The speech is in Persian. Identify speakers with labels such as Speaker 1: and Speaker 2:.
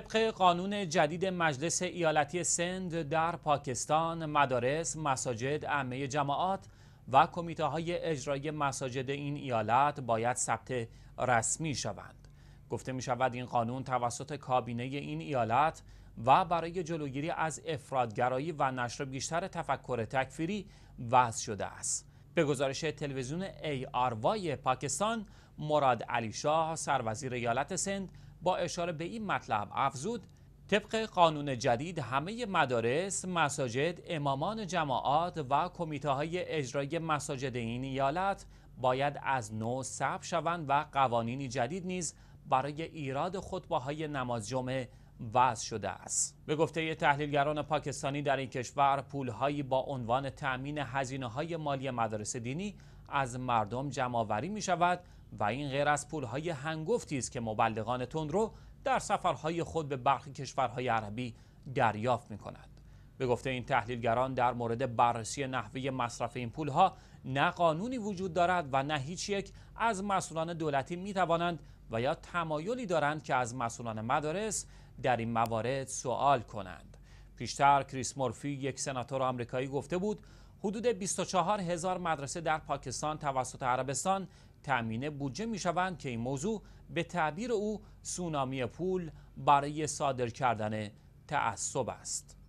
Speaker 1: طبق قانون جدید مجلس ایالتی سند در پاکستان مدارس، مساجد، امه جماعات و کمیته های اجرایی مساجد این ایالت باید ثبت رسمی شوند. گفته می شود این قانون توسط کابینه این ایالت و برای جلوگیری از افرادگرایی و نشر بیشتر تفکر تکفیری وضع شده است. به گزارش تلویزیون ای آروای پاکستان مراد علی شاه سروزیر ایالت سند با اشاره به این مطلب افزود طبق قانون جدید همه مدارس، مساجد، امامان جماعات و کمیته اجرای مساجد این ایالت باید از نو ثبت شوند و قوانینی جدید نیز برای ایراد خطبه های نماز جمعه وضع شده است به گفته تحلیلگران پاکستانی در این کشور پولهایی با عنوان تأمین هزینه های مالی مدارس دینی از مردم جمع‌آوری می شود و این غیر از پولهای هنگفتی است که مبلغان رو در سفرهای خود به برخی کشورهای عربی دریافت می کند. به گفته این تحلیلگران در مورد بررسی نحوه مصرف این پولها نه قانونی وجود دارد و نه هیچ یک از مسئولان دولتی می توانند و یا تمایلی دارند که از مسئولان مدارس در این موارد سوال کنند. پیشتر کریس مورفی یک سناتور آمریکایی گفته بود حدود 24 هزار مدرسه در پاکستان توسط عربستان تأمین بودجه می شوند که این موضوع به تعبیر او سونامی پول برای صادر کردن تعصب است.